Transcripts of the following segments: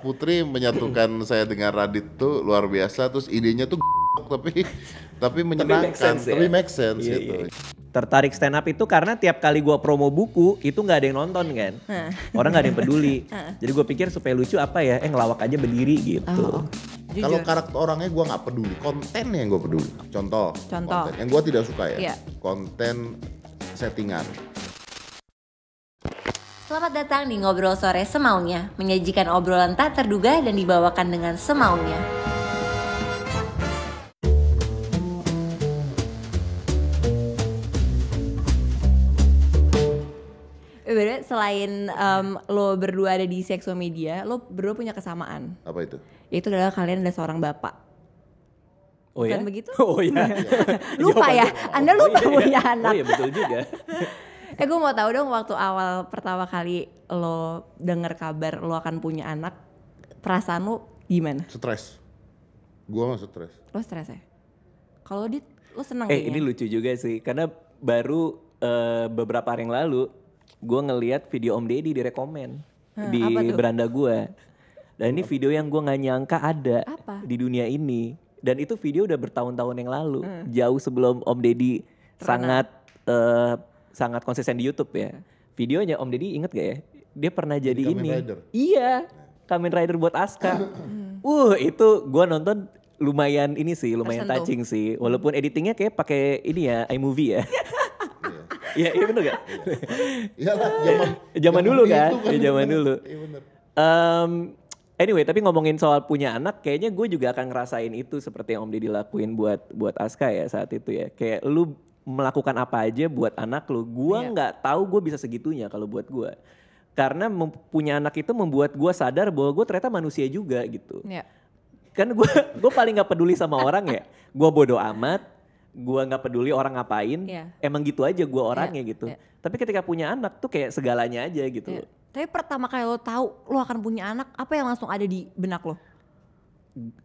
Putri menyatukan saya dengan Radit tuh luar biasa terus idenya tuh tapi tapi menyenangkan tapi make sense, tapi ya? make sense yeah, gitu. Yeah. Tertarik stand up itu karena tiap kali gue promo buku itu nggak ada yang nonton kan, orang nggak ada yang peduli. Jadi gue pikir supaya lucu apa ya, eh ngelawak aja berdiri gitu. Oh. oh. Kalau karakter orangnya gue nggak peduli, konten yang gue peduli. Contoh, Contoh. Konten. yang gue tidak suka ya, yeah. konten settingan Selamat datang di Ngobrol Sore Semaunya, menyajikan obrolan tak terduga dan dibawakan dengan semaunya. selain um, lo berdua ada di seksual media, lo berdua punya kesamaan. Apa itu? Itu adalah kalian ada seorang bapak. Oh Bukan ya? begitu? Oh iya. lupa iya, ya? Anda oh lupa oh, punya anak. Oh iya betul juga. eh gue mau tahu dong waktu awal pertama kali lo denger kabar lo akan punya anak, perasaan lo gimana? Stres. Gue mah stres. Lo stres ya? Kalau dit, lo seneng Eh kayaknya? ini lucu juga sih, karena baru uh, beberapa hari yang lalu gue ngeliat video Om Deddy direkomen hmm, di beranda gue. Dan ini video yang gue nggak nyangka ada apa? di dunia ini. Dan itu video udah bertahun-tahun yang lalu, hmm. jauh sebelum Om Deddy sangat uh, sangat konsisten di YouTube ya. Videonya Om Deddy inget gak ya? Dia pernah jadi Kamen ini. Rider. Iya, nah. Kamen Rider buat Aska. Hmm. uh, itu gue nonton lumayan ini sih, lumayan Tersentuh. touching sih. Walaupun editingnya kayak pakai ini ya, iMovie ya. Iya, iya bener gak? Iya, iya lah, zaman, zaman dulu kan. kan. Ya, zaman iya, dulu. Iya Um, Anyway, tapi ngomongin soal punya anak, kayaknya gue juga akan ngerasain itu seperti yang Om Deddy lakuin buat buat Aska ya saat itu ya. Kayak lu melakukan apa aja buat anak lu. Gua iya. nggak yeah. tahu gue bisa segitunya kalau buat gue. Karena punya anak itu membuat gue sadar bahwa gue ternyata manusia juga gitu. Yeah. Kan gue gue paling nggak peduli sama orang ya. Gue bodoh amat. Gue nggak peduli orang ngapain. Yeah. Emang gitu aja gue iya, orangnya yeah. gitu. Yeah. Tapi ketika punya anak tuh kayak segalanya aja gitu. Yeah. Tapi pertama kali lo tahu lo akan punya anak, apa yang langsung ada di benak lo?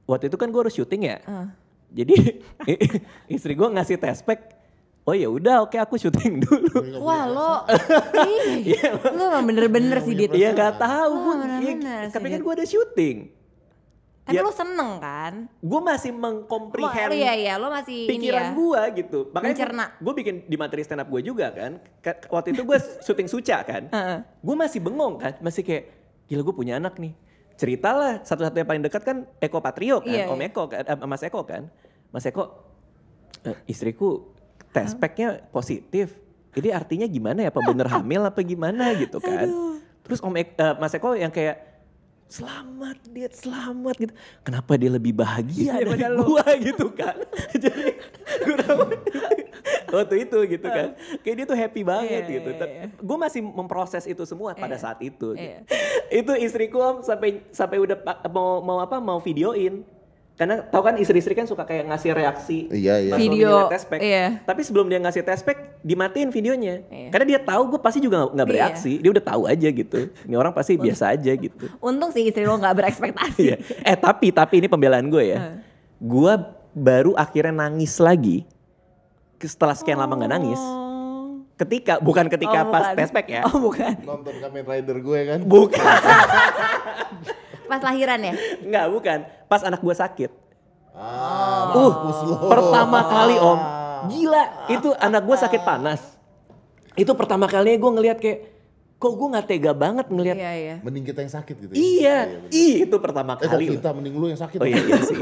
Waktu itu kan gue harus syuting ya. Uh. Jadi istri gue ngasih test oh ya udah oke aku syuting dulu iya, iya. wah lo iya, lo emang bener-bener sih dia ya nggak tahu gue tapi kan gue ada syuting tapi ya, lo seneng kan? Gue masih mengkomprehend iya, iya. Lo masih pikiran ya. gue gitu. Makanya gue bikin di materi stand up gue juga kan. waktu itu gue syuting Suca kan. gue masih bengong kan. Masih kayak gila gue punya anak nih. Ceritalah satu-satunya paling dekat kan Eko Patrio kan. Iya, Om iya. Eko kan. Eh, Mas Eko kan. Mas Eko eh, istriku Tes packnya positif. jadi artinya gimana ya? Apa bener hamil apa gimana gitu kan? Aduh. Terus Om Eko, uh, eh, Mas Eko yang kayak selamat dia selamat gitu kenapa dia lebih bahagia ya, dari gua lo. gitu kan jadi gua waktu itu gitu kan kayak dia tuh happy banget yeah, gitu yeah, iya, iya. yeah. gue masih memproses itu semua yeah. pada iya, saat itu yeah. gitu. itu istriku om sampai sampai udah mau mau apa mau videoin karena tau kan istri-istri kan suka kayak ngasih reaksi iya, iya. video tespek. Iya. Tapi sebelum dia ngasih tespek, dimatiin videonya. Iya. Karena dia tahu gue pasti juga nggak iya. bereaksi. Iya. Dia udah tahu aja gitu. Ini orang pasti biasa aja gitu. Untung sih istri lo nggak berekspektasi. iya. Eh tapi tapi ini pembelaan gue ya. gue baru akhirnya nangis lagi setelah sekian oh. lama nggak nangis oh. ketika bukan ketika oh, pas tespek ya oh bukan nonton Kamen Rider gue ya kan bukan Pas lahiran ya? Enggak, bukan. Pas anak gue sakit. Ah, uh, pertama kali om. Ah. Gila, itu anak gue sakit panas. Itu pertama kalinya gue ngeliat kayak, kok gue gak tega banget ngeliat Iya, iya. Mending kita yang sakit gitu ya? Iya, iya, iya itu pertama eh, kali. kita mending lu yang sakit. Oh iya, iya sih.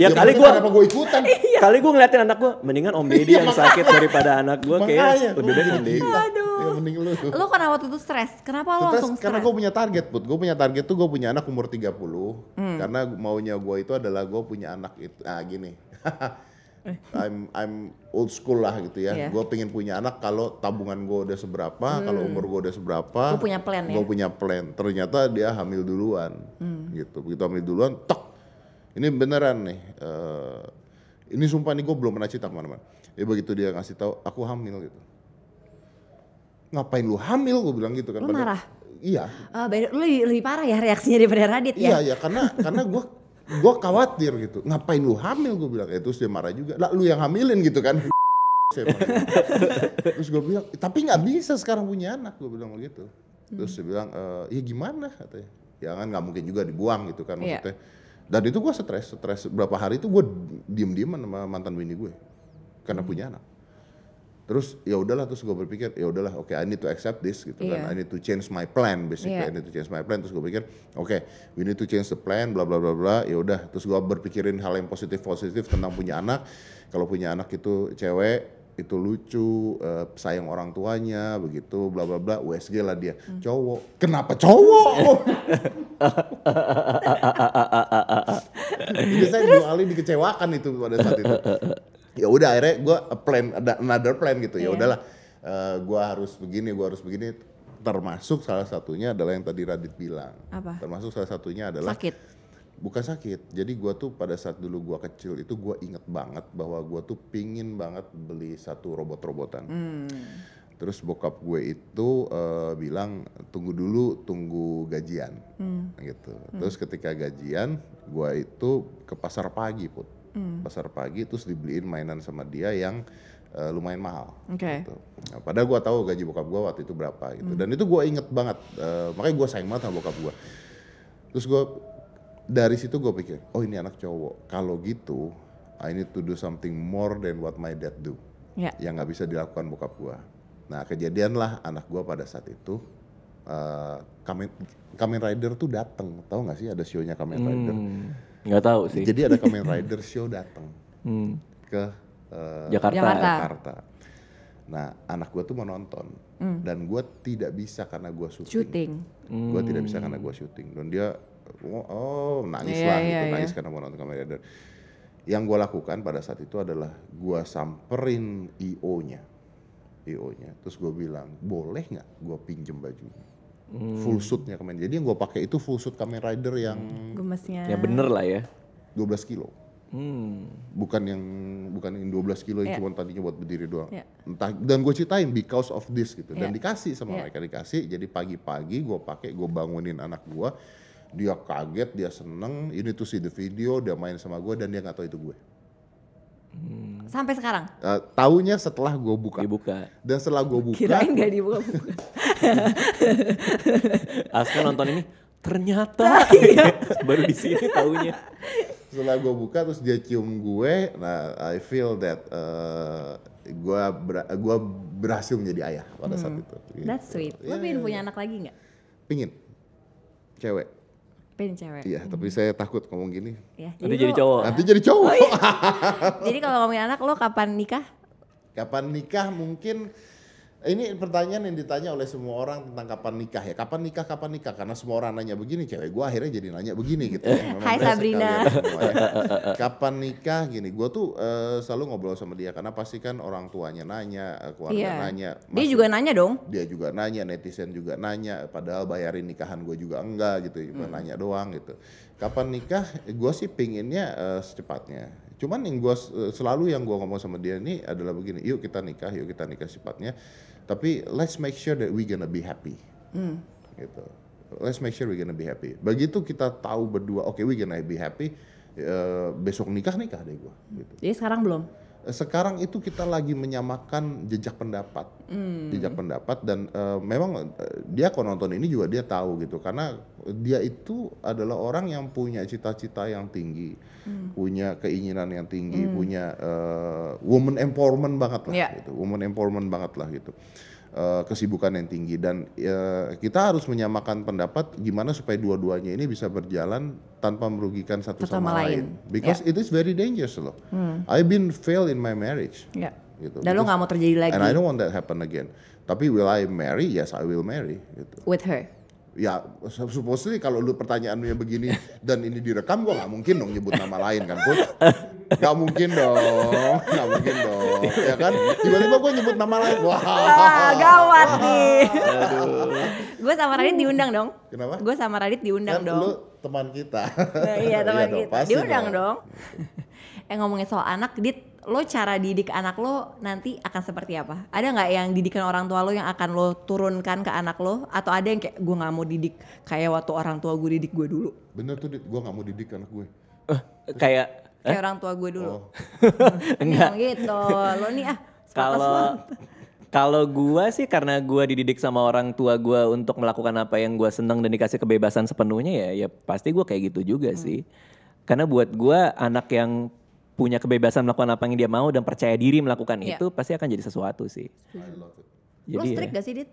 ya, kali gue, gue ikutan? Iya. Kali gue ngeliatin anak gue, mendingan om Deddy iya, yang sakit daripada anak gue kayak lebih baik om Deddy. Iya. Aduh ya mending lu. Lu kenapa waktu itu stres. Kenapa lu langsung stres? Karena gue punya target, Put. Gue punya target tuh gue punya anak umur 30. Hmm. Karena maunya gue itu adalah gue punya anak itu. Ah gini. Eh. I'm I'm old school lah gitu ya. Yeah. Gue pengen punya anak kalau tabungan gue udah seberapa, hmm. kalau umur gue udah seberapa. Gue punya plan ya. gua ya. Gue punya plan. Ternyata dia hamil duluan, hmm. gitu. Begitu hamil duluan, tok. Ini beneran nih. Uh, ini sumpah nih gue belum pernah cerita kemana-mana. ya begitu dia ngasih tahu aku hamil gitu ngapain lu hamil gue bilang gitu kan lu marah iya uh, lu lebih, lebih parah ya reaksinya daripada Radit ya iya ya karena karena gue gue khawatir gitu ngapain lu hamil gue bilang itu eh, terus dia marah juga lah lu yang hamilin gitu kan terus gue bilang tapi nggak bisa sekarang punya anak gue bilang begitu terus dia bilang e, ya gimana katanya ya kan nggak mungkin juga dibuang gitu kan iya. maksudnya yeah. dan itu gue stres stres berapa hari itu gue diem dieman sama mantan bini gue karena punya anak terus ya udahlah terus gue berpikir ya udahlah oke okay, I need to accept this gitu yeah. kan iya. I need to change my plan basically yeah. I need to change my plan terus gue pikir oke okay, we need to change the plan bla bla bla bla ya udah terus gue berpikirin hal yang positif positif tentang punya anak kalau punya anak itu cewek itu lucu uh, sayang orang tuanya begitu bla bla bla USG lah dia hmm. cowok kenapa cowok jadi saya dua kali dikecewakan itu pada saat itu ya udah akhirnya gue plan ada another plan gitu ya iya. udahlah uh, eh, gue harus begini gue harus begini termasuk salah satunya adalah yang tadi Radit bilang Apa? termasuk salah satunya adalah sakit bukan sakit jadi gue tuh pada saat dulu gue kecil itu gue inget banget bahwa gue tuh pingin banget beli satu robot-robotan hmm. terus bokap gue itu uh, bilang tunggu dulu tunggu gajian hmm. gitu hmm. terus hmm. ketika gajian gue itu ke pasar pagi put hmm. pasar pagi terus dibeliin mainan sama dia yang uh, lumayan mahal. Oke. Okay. Gitu. Nah, padahal gue tahu gaji bokap gue waktu itu berapa gitu. Hmm. Dan itu gue inget banget. Uh, makanya gue sayang banget sama bokap gue. Terus gue dari situ gue pikir, oh ini anak cowok. Kalau gitu, I need to do something more than what my dad do. Yeah. Yang nggak bisa dilakukan bokap gue. Nah kejadianlah anak gue pada saat itu uh, Kamen, Kamen Rider tuh dateng, tau gak sih ada show-nya Kamen Rider. Hmm Nggak tahu sih. Jadi ada Kamen Rider show datang hmm. ke uh, Jakarta. Jakarta. Jakarta. Nah, anak gue tuh mau nonton hmm. dan gue tidak bisa karena gue syuting. syuting. Hmm. Gue tidak bisa karena gue syuting. Dan dia oh, oh nangis yeah, lah yeah, gitu, yeah. nangis karena mau nonton Kamen Rider. Yang gue lakukan pada saat itu adalah gue samperin IO-nya. IO-nya. Terus gue bilang, boleh nggak gue pinjem bajunya? hmm. full suitnya kemarin. Jadi yang gue pakai itu full suit Kamen Rider yang hmm. gemesnya. Ya bener lah ya. 12 kilo. Hmm. Bukan yang bukan yang 12 kilo yang yeah. cuma tadinya buat berdiri doang. Yeah. Entah dan gue ceritain because of this gitu. Dan ya. dikasih sama yeah. mereka dikasih. Jadi pagi-pagi gue pakai gue bangunin anak gue. Dia kaget, dia seneng. Ini tuh sih the video, dia main sama gue dan dia nggak tahu itu gue. Hmm. Sampai sekarang? Uh, eh, tahunya setelah gue buka. Dibuka. Dan setelah gue buka. Kirain gak dibuka Aska nonton ini ternyata nah, iya. baru di sini tahunya Setelah gue buka terus dia cium gue, nah I feel that uh, eh, gue ber berhasil menjadi ayah pada hmm. saat itu. Gitu. That's sweet. Lo yeah. pengen iya, punya iya. anak lagi nggak? Pingin. Cewek Pengen cewek. Iya, hmm. tapi saya takut ngomong gini. Ya, jadi nanti jadi cowok. Nanti jadi cowok. Oh, iya. jadi kalau ngomongin anak lo kapan nikah? Kapan nikah mungkin ini pertanyaan yang ditanya oleh semua orang tentang kapan nikah ya. Kapan nikah, kapan nikah? Karena semua orang nanya begini, cewek gue akhirnya jadi nanya begini gitu. Ya. Hai Sabrina. Semua, ya. Kapan nikah? Gini, gue tuh uh, selalu ngobrol sama dia karena pasti kan orang tuanya nanya, eh, keluarga yeah. nanya. Masih, dia juga nanya dong. Dia juga nanya, netizen juga nanya. Padahal bayarin nikahan gue juga enggak gitu, cuma hmm. nanya doang gitu. Kapan nikah? Gue sih pinginnya uh, secepatnya Cuman yang gue selalu yang gua ngomong sama dia ini adalah begini, yuk kita nikah, yuk kita nikah sifatnya. Tapi let's make sure that we gonna be happy. Mm. Gitu. Let's make sure we gonna be happy. Begitu kita tahu berdua, oke okay, we gonna be happy. Uh, besok nikah nikah deh gue. Gitu. Jadi sekarang belum sekarang itu kita lagi menyamakan jejak pendapat, hmm. jejak pendapat dan uh, memang uh, dia nonton ini juga dia tahu gitu karena dia itu adalah orang yang punya cita-cita yang tinggi, hmm. punya keinginan yang tinggi, hmm. punya uh, woman empowerment banget lah, yeah. gitu, woman empowerment banget lah gitu. Eh, kesibukan yang tinggi dan e, kita harus menyamakan pendapat gimana supaya dua-duanya ini bisa berjalan tanpa merugikan satu sama, sama lain. because yeah. it is very dangerous loh hmm. I've been fail in my marriage yeah. gitu dan lo nggak mau terjadi lagi and I don't want that happen again tapi will I marry yes I will marry gitu. with her ya supposedly kalau lu pertanyaannya begini dan ini direkam gue nggak mungkin dong nyebut nama lain kan coach nggak mungkin dong nggak mungkin dong ya kan tiba-tiba gue nyebut nama lain wah gawat nih gue sama Radit diundang dong kenapa gue sama Radit diundang kan dong lu teman kita iya teman iya kita diundang dong eh ngomongin soal anak dit lo cara didik anak lo nanti akan seperti apa ada nggak yang didikan orang tua lo yang akan lo turunkan ke anak lo atau ada yang kayak gue nggak mau didik kayak waktu orang tua gue didik gue dulu bener tuh gue nggak mau didik anak gue uh, kayak kayak eh? orang tua gue dulu oh. Iya enggak gitu lo nih ah kalau kalau gue sih karena gue dididik sama orang tua gue untuk melakukan apa yang gue seneng dan dikasih kebebasan sepenuhnya ya ya pasti gue kayak gitu juga hmm. sih. Karena buat gue anak yang punya kebebasan melakukan apa yang dia mau dan percaya diri melakukan yeah. itu pasti akan jadi sesuatu sih. Jadi, Lo ya. strict ya. gak sih Dit?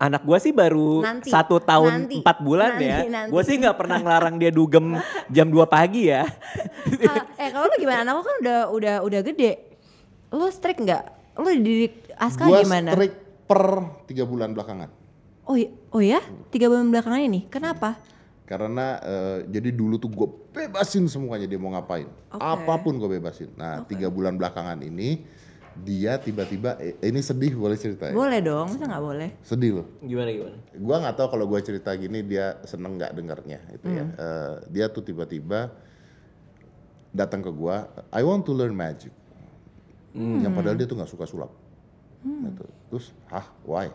anak gue sih baru nanti, satu tahun nanti, empat bulan ya. nanti, ya. Gue sih nggak pernah ngelarang dia dugem jam dua pagi ya. uh, eh kalau lu gimana? Anak lu kan udah udah udah gede. Lu strict nggak? Lu didik Aska gua gimana? Gue strict per tiga bulan belakangan. Oh, oh ya? Tiga bulan belakangan ini? Kenapa? karena uh, jadi dulu tuh gue bebasin semuanya dia mau ngapain okay. apapun gue bebasin nah okay. tiga bulan belakangan ini dia tiba-tiba eh, ini sedih boleh cerita ya? boleh dong masa nggak boleh sedih loh gimana gimana gue nggak tahu kalau gue cerita gini dia seneng nggak dengarnya itu ya. hmm. ya uh, dia tuh tiba-tiba datang ke gue I want to learn magic hmm. yang padahal dia tuh nggak suka sulap hmm. gitu. terus ah why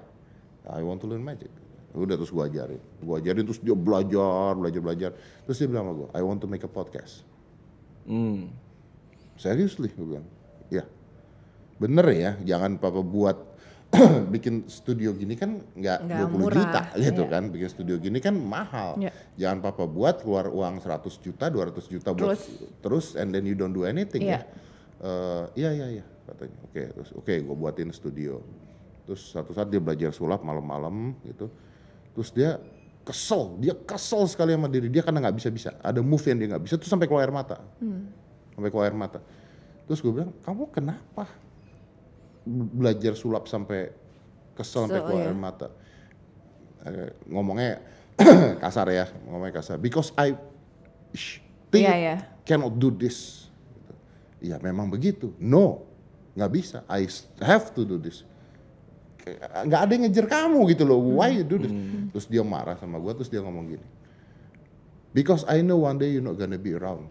I want to learn magic udah terus gue ajarin gue ajarin terus dia belajar belajar belajar terus dia bilang sama gue I want to make a podcast hmm. seriously gue bilang ya bener ya jangan papa buat bikin studio gini kan nggak 20 murah, juta gitu iya. kan bikin studio gini kan mahal iya. jangan papa buat keluar uang 100 juta 200 juta buat terus, terus and then you don't do anything iya. ya uh, iya iya iya katanya oke okay, terus oke okay, gue buatin studio terus satu saat dia belajar sulap malam-malam gitu terus dia kesel dia kesel sekali sama diri dia karena nggak bisa bisa ada move yang dia nggak bisa terus sampai keluar air mata hmm. sampai keluar air mata terus gue bilang kamu kenapa belajar sulap sampai kesel so, sampai keluar yeah. air iya. mata eh, ngomongnya kasar ya ngomongnya kasar because I think yeah, yeah. cannot do this ya memang begitu no nggak bisa I have to do this nggak ada yang ngejar kamu gitu loh why you do this hmm. terus dia marah sama gue terus dia ngomong gini because I know one day you're not gonna be around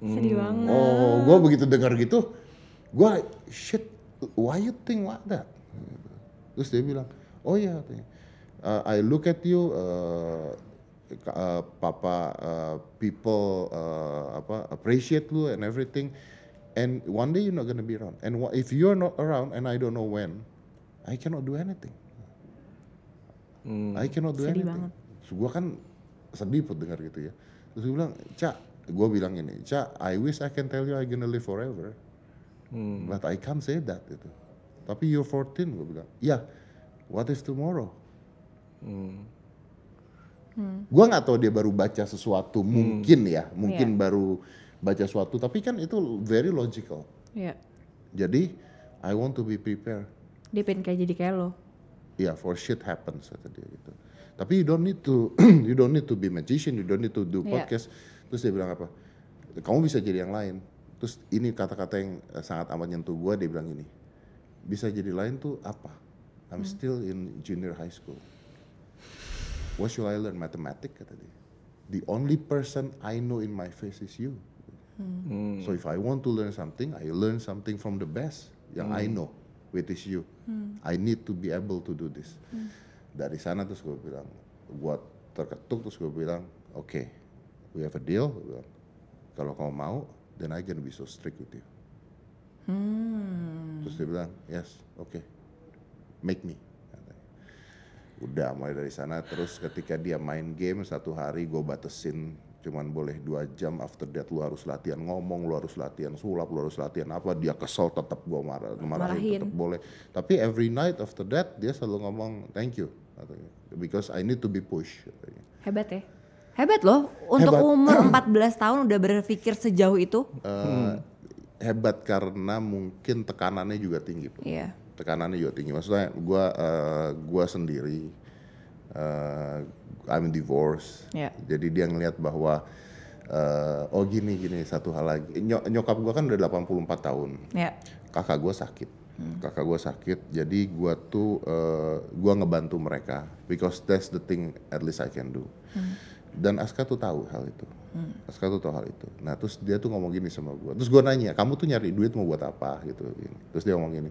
hmm. banget oh, oh, oh gue begitu dengar gitu gue shit why you think like that terus dia bilang oh ya yeah. Uh, I look at you uh, uh, papa uh, people uh, apa appreciate lu and everything and one day you're not gonna be around and if you're not around and I don't know when I cannot do anything. Hmm. I cannot do sedih anything. Banget. So, gua kan sedih put dengar gitu ya. Terus gue bilang, Cak, gue bilang ini, Cak, I wish I can tell you I gonna live forever. Hmm. But I can't say that gitu. Tapi you're 14, gue bilang. Ya, yeah, what if tomorrow? Hmm. Hmm. Gue nggak tahu dia baru baca sesuatu, hmm. mungkin ya, mungkin yeah. baru baca sesuatu. Tapi kan itu very logical. Yeah. Jadi, I want to be prepared dia pengen kayak jadi kayak lo iya yeah, for shit happens kata dia gitu tapi you don't need to you don't need to be magician you don't need to do podcast yeah. terus dia bilang apa kamu bisa jadi yang lain terus ini kata-kata yang eh, sangat amat nyentuh gue dia bilang ini. bisa jadi lain tuh apa I'm hmm. still in junior high school what should I learn mathematics kata dia the only person I know in my face is you hmm. hmm. so if I want to learn something I learn something from the best yang hmm. I know With you. Hmm. I need to be able to do this. Hmm. Dari sana terus gue bilang, gue terketuk terus gue bilang, oke, okay, we have a deal. kalau kamu mau, then I can be so strict with you. Hmm. Terus dia bilang, yes, oke, okay. make me. Udah mulai dari sana, terus ketika dia main game satu hari gue batasin cuman boleh dua jam after that lu harus latihan ngomong lu harus latihan sulap lu harus latihan apa dia kesel tetap gua marah marahin tetap boleh tapi every night after that dia selalu ngomong thank you katanya because I need to be push katanya. hebat ya hebat loh untuk hebat. umur 14 tahun udah berpikir sejauh itu uh, hmm. hebat karena mungkin tekanannya juga tinggi Pak. Yeah. tekanannya juga tinggi maksudnya gua uh, gua sendiri uh, I'm divorced. Yeah. Jadi dia ngelihat bahwa uh, oh gini gini satu hal lagi. Nyok nyokap gue kan udah 84 tahun. Yeah. Kakak gue sakit. Hmm. Kakak gue sakit. Jadi gue tuh uh, eh, gue ngebantu mereka because that's the thing at least I can do. Hmm. Dan Aska tuh tahu hal itu. Hmm. Aska tuh tahu hal itu. Nah terus dia tuh ngomong gini sama gue. Terus gue nanya, kamu tuh nyari duit mau buat apa gitu. Terus dia ngomong gini.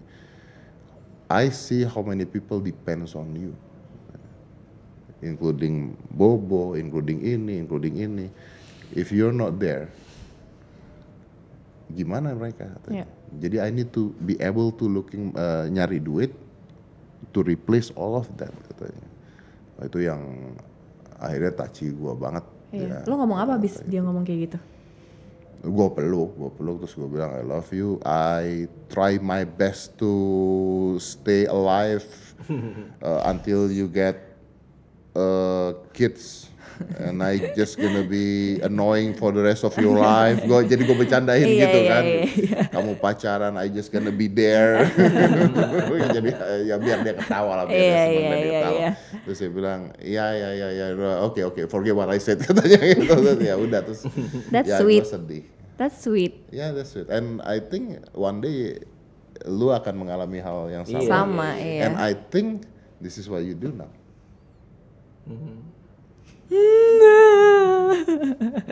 I see how many people depends on you including bobo, including ini, including ini. If you're not there, gimana mereka? Yeah. Jadi I need to be able to looking uh, nyari duit to replace all of that katanya. Nah, itu yang akhirnya taci gua banget. Iya. Ya, Lo ngomong apa abis dia ngomong kayak gitu? Gua peluk, gua peluk terus gua bilang I love you. I try my best to stay alive uh, until you get uh, kids and I just gonna be annoying for the rest of your life. Gue jadi gue bercandain yeah, gitu yeah, kan. Yeah, yeah. Kamu pacaran, I just gonna be there. jadi eh, ya biar dia ketawa lah, biar yeah, dia iya, yeah, ketawa. Yeah. Terus dia bilang, ya ya ya ya, oke okay, oke, okay, forget what I said katanya gitu. Terus ya udah terus. That's ya, sweet. sedih. That's sweet. Ya yeah, that's sweet. And I think one day lu akan mengalami hal yang sama. Iya. Sama, And iya. I think this is what you do now. Mm-hmm.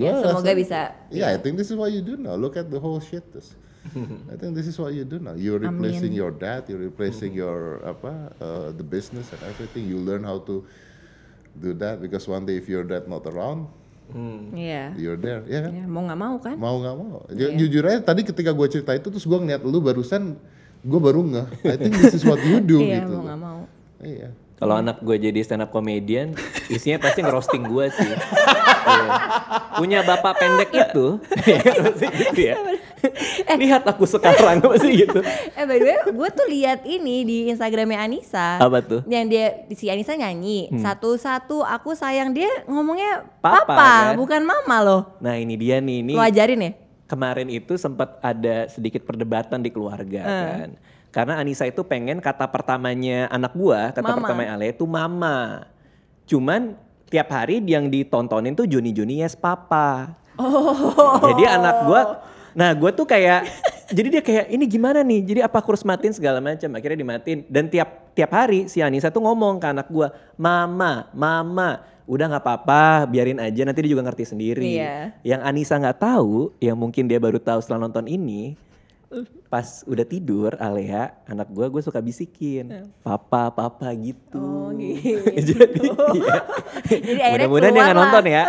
ya, semoga rasa, bisa. Yeah, I think this is what you do now. Look at the whole shit. This. I think this is what you do now. You're replacing Amin. your dad. You're replacing mm-hmm. your apa uh, the business and everything. You learn how to do that because one day if your dad not around, Hmm. Yeah. You're there, ya yeah, kan? Yeah, mau nggak mau kan? Mau nggak mau. Yeah. Jujur aja tadi ketika gue cerita itu terus gue ngeliat lu barusan gue baru nggak. I think this is what you do yeah, gitu. Iya, mau nggak mau. Iya. Kalau hmm. anak gue jadi stand up comedian, isinya pasti ngerosting gue sih. Iya. Punya bapak pendek itu, gitu ya. Lihat aku sekarang masih gitu. Eh by the way, gue tuh lihat ini di Instagramnya Anissa. Apa tuh? Yang dia si Anissa nyanyi hmm. satu-satu aku sayang dia ngomongnya papa, kan? bukan mama loh. Nah ini dia nih ini. ajarin ya? Kemarin itu sempat ada sedikit perdebatan di keluarga hmm. kan karena Anissa itu pengen kata pertamanya anak gua, kata mama. pertamanya Ale itu mama. Cuman tiap hari yang ditontonin tuh Joni Joni Yes Papa. Oh. Jadi anak gua, nah gua tuh kayak jadi dia kayak ini gimana nih? Jadi apa kurus matiin segala macam. Akhirnya dimatiin dan tiap tiap hari si Anissa tuh ngomong ke anak gua, "Mama, mama." udah nggak apa-apa biarin aja nanti dia juga ngerti sendiri. Iya. Yang Anissa nggak tahu, yang mungkin dia baru tahu setelah nonton ini, pas udah tidur Alea anak gue gue suka bisikin hmm. papa papa gitu, oh, gitu. jadi, ya, jadi mudah-mudahan jangan nonton ya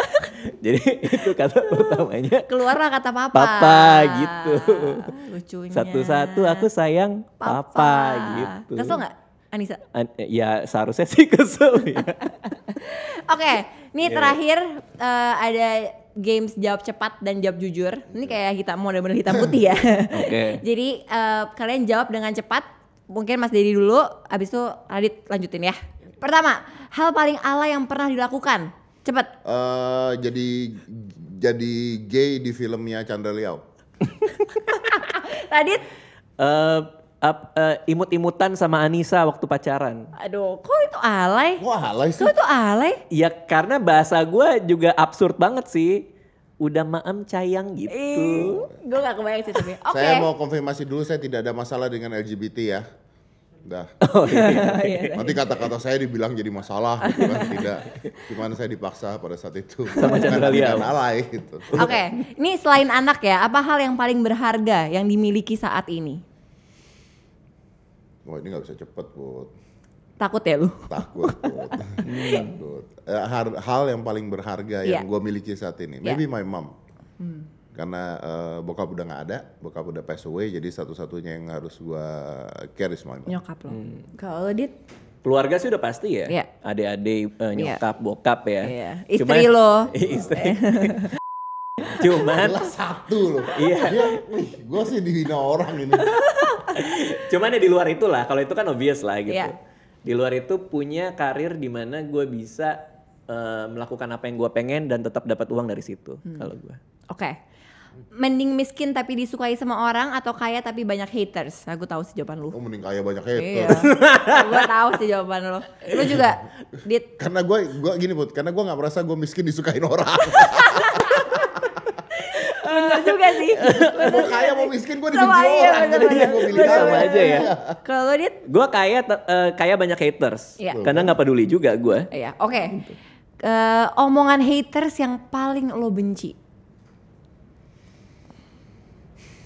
jadi itu kata pertamanya keluarlah kata papa papa gitu ah, lucunya satu-satu aku sayang papa, papa gitu kesel nggak Anissa An ya seharusnya sih kesel ya oke okay, nih yeah. Iya. terakhir uh, ada games jawab cepat dan jawab jujur. Ini kayak hitam mau benar hitam putih ya. Oke. okay. Jadi uh, kalian jawab dengan cepat. Mungkin Mas Dedi dulu, abis itu Radit lanjutin ya. Pertama, hal paling ala yang pernah dilakukan. Cepet. Uh, eh, jadi jadi gay di filmnya Chandra Liao. Radit? Uh, up, uh, imut-imutan sama Anissa waktu pacaran. Aduh, kok itu alay? Wah alay sih. Kok itu alay? Ya karena bahasa gue juga absurd banget sih. Udah maem cayang gitu. gue gak kebayang sih tapi. Okay. Saya mau konfirmasi dulu saya tidak ada masalah dengan LGBT ya. Dah. Oh, iya, iya. Nanti iya. kata-kata saya dibilang jadi masalah gitu kan tidak. Gimana saya dipaksa pada saat itu. Sama Chandra Liao. alay gitu. Oke, okay. ini selain anak ya, apa hal yang paling berharga yang dimiliki saat ini? Wah ini nggak bisa cepet Put. Takut ya lu? Takut, Put. Takut. Eh, hal, yang paling berharga yeah. yang iya. gue miliki saat ini, maybe iya. my mom. Hmm. Karena uh, bokap udah nggak ada, bokap udah pass away, jadi satu-satunya yang harus gue carry my mom. Nyokap lo. Hmm. Kalau Dit? keluarga sih udah pasti ya. Yeah. Adik-adik, uh, nyokap, yeah. bokap ya. Yeah. Istri Cuman, lo. istri. Cuman Adalah satu loh. Iya. gue sih dihina orang ini. Cuman ya di luar itulah, kalau itu kan obvious lah gitu. Yeah. Di luar itu punya karir di mana gue bisa uh, melakukan apa yang gue pengen dan tetap dapat uang dari situ hmm. kalau gue. Oke. Okay. Mending miskin tapi disukai sama orang atau kaya tapi banyak haters? Nah, gue tahu sih jawaban lu. Oh, mending kaya banyak haters. Iya. gue tahu sih jawaban lu. Lu juga, Dit. Karena gue, gue gini, Put. Karena gue gak merasa gue miskin disukain orang bener juga sih. gue kaya mau miskin gue dibenci orang. Iya, bener, bener. sama aja ya. Kalau dit, gue kaya uh, kaya banyak haters. Yeah. Karena nggak peduli juga gue. Iya, yeah, oke. Okay. Uh, eh, omongan haters yang paling lo benci.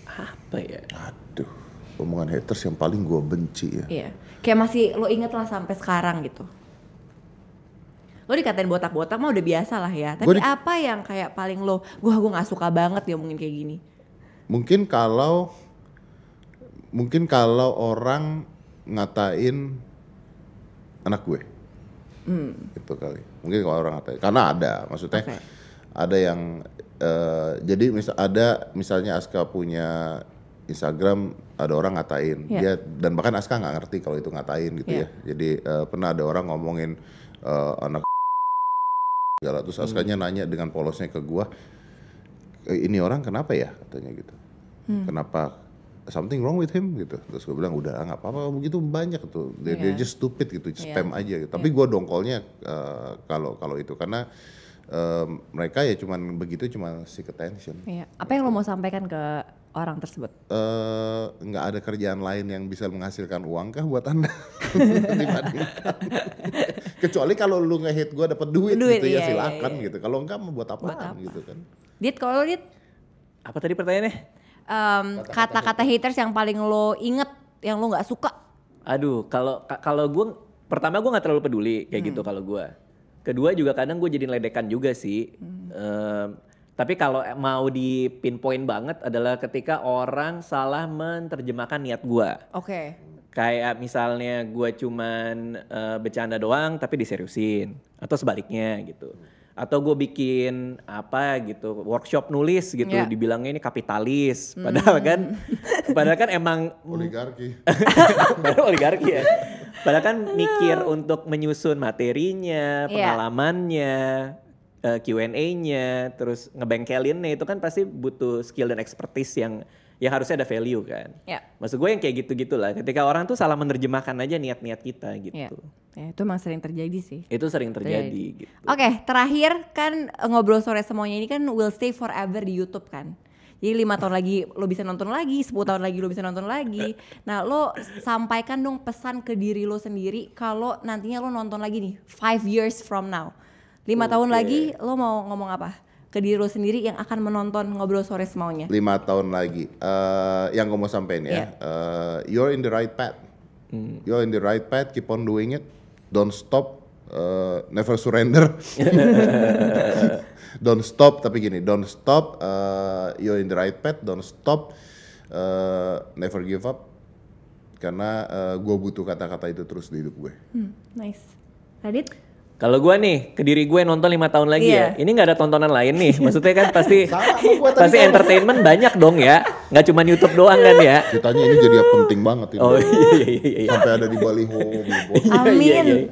Apa ya? Aduh, omongan haters yang paling gue benci ya. Iya. Yeah. Kayak masih lo inget lah sampai sekarang gitu lo dikatain botak-botak mah udah biasa lah ya. Tapi di... apa yang kayak paling lo, gua gua nggak suka banget ya mungkin kayak gini. Mungkin kalau mungkin kalau orang ngatain anak gue. Hmm. Itu kali. Mungkin kalau orang ngatain karena ada maksudnya okay. ada yang uh, jadi misal ada misalnya Aska punya Instagram ada orang ngatain yeah. dia dan bahkan Aska nggak ngerti kalau itu ngatain gitu yeah. ya. Jadi uh, pernah ada orang ngomongin uh, anak segala terus askanya hmm. nanya dengan polosnya ke gua e, ini orang kenapa ya katanya gitu hmm. kenapa something wrong with him gitu terus gua bilang udah nggak apa-apa begitu banyak tuh dia yeah. just stupid gitu yeah. spam aja gitu. tapi yeah. gue dongkolnya e, kalau uh, kalau itu karena uh, mereka ya cuman begitu cuman seek attention yeah. apa yang lo mau sampaikan ke orang tersebut? Uh, nggak ada kerjaan lain yang bisa menghasilkan uang kah buat anda dibandingkan? Kecuali kalau lu ngehit gue dapet duit, gitu duit gitu iya, ya silakan iya, iya. gitu. Kalau enggak mau buat apaan buat apa? gitu kan? Dit kalau dit apa tadi pertanyaannya? Um, kata-kata haters yang paling lo inget yang lo nggak suka? Aduh, kalau kalau gue pertama gue nggak terlalu peduli kayak gitu hmm. gitu kalau gue. Kedua juga kadang gue jadi ledekan juga sih. Hmm. Um, tapi kalau eh, mau di pinpoint banget adalah ketika orang salah menerjemahkan niat gue. Oke. Okay. Kayak misalnya gue cuman uh, bercanda doang tapi diseriusin atau sebaliknya gitu. Atau gue bikin apa gitu workshop nulis gitu yeah. dibilangnya ini kapitalis hmm. padahal kan padahal kan emang oligarki. padahal oligarki ya. Padahal kan mikir ah. untuk menyusun materinya, iya. pengalamannya. Yeah uh, eh, Q&A-nya, terus ngebengkelinnya itu kan pasti butuh skill dan expertise yang ya harusnya ada value kan. Yeah. Maksud gue yang kayak gitu-gitu lah. Ketika orang tuh salah menerjemahkan aja niat-niat kita gitu. Yeah. Ya, itu emang sering terjadi sih. Itu sering terjadi. terjadi. Gitu. Oke, okay, terakhir kan eh, ngobrol sore semuanya ini kan will stay forever di YouTube kan. Jadi lima tahun lagi lo bisa nonton lagi, 10 tahun lagi lo bisa nonton lagi. Nah lo sampaikan dong pesan ke diri lo sendiri kalau nantinya lo nonton lagi nih, five years from now lima okay. tahun lagi lo mau ngomong apa ke diri lo sendiri yang akan menonton ngobrol sore semaunya lima tahun lagi uh, yang gue mau sampein ya yeah. Iya. uh, you're in the right path hmm. you're in the right path keep on doing it don't stop uh, never surrender don't stop tapi gini don't stop uh, you're in the right path don't stop uh, never give up karena uh, gue butuh kata-kata itu terus di hidup gue hmm, nice Radit kalau gue nih, ke diri gue nonton lima tahun lagi yeah. ya. Ini nggak ada tontonan lain nih. Maksudnya kan pasti pasti kan. entertainment banyak dong ya. Nggak cuma YouTube doang kan ya. Ditanya ini jadi penting banget ini. Oh iya iya iya. iya, iya. Sampai ada di baliho. Oh, iya, Amin. Iya, iya.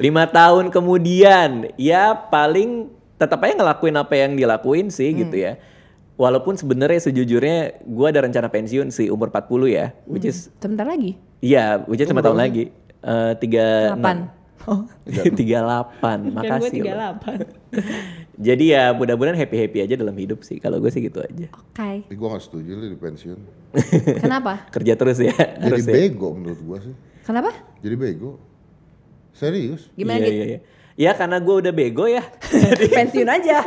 Lima tahun kemudian, ya paling tetap aja ngelakuin apa yang dilakuin sih hmm. gitu ya. Walaupun sebenarnya sejujurnya gue ada rencana pensiun sih umur 40 ya, which hmm. is hmm. sebentar lagi. Iya, which is lima tahun lagi. Uh, tiga Oh, tiga delapan kan Makasih. Gue 38. Jadi ya mudah-mudahan happy-happy aja dalam hidup sih. Kalau gue sih gitu aja. Oke. Okay. Eh, gue gak setuju lu di pensiun. Kenapa? Kerja terus ya. Jadi terus ya. bego ya. menurut gue sih. Kenapa? Jadi bego. Serius. Gimana iya, gitu? Iya, iya. Ya karena gue udah bego ya. Jadi... Pensiun aja.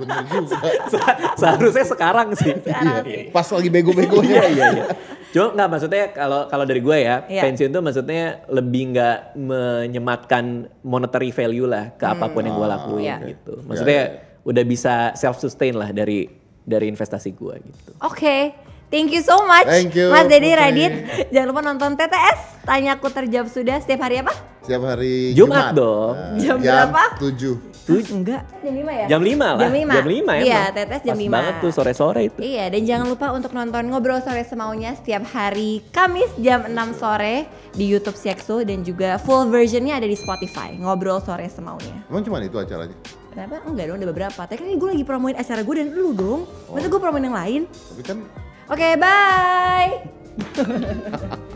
Bener juga. Se seharusnya sekarang sih. Sekarang. Iya. iya. Pas lagi bego-begonya. iya, iya, iya. Cuma nggak maksudnya kalau kalau dari gue ya yeah. pensiun tuh maksudnya lebih nggak menyematkan monetary value lah ke hmm. apapun yang gue oh, lakuin yeah. gitu. Iya, maksudnya yeah. udah bisa self sustain lah dari dari investasi gue gitu. Oke. Okay. Thank you so much. Thank you. Mas Dedi Radit. Jangan lupa nonton TTS. Tanya aku terjawab sudah setiap hari apa? Setiap hari Jumat, Jumat dong. Uh, jam, jam berapa? Tujuh. Tujuh enggak? Jam lima ya? Jam lima lah. Jam lima. Jam lima, ya. Iya, TTS jam lima. 5. banget tuh sore-sore itu. Iya, dan jangan lupa untuk nonton Ngobrol Sore Semaunya setiap hari Kamis jam enam sore di YouTube Siakso dan juga full versionnya ada di Spotify. Ngobrol Sore Semaunya. Emang cuma itu acaranya? Kenapa? Enggak dong, ada beberapa. Tapi kan gue lagi promoin acara gue dan lu dong. Masa oh. gue promoin yang lain? Tapi kan Oke, okay, bye.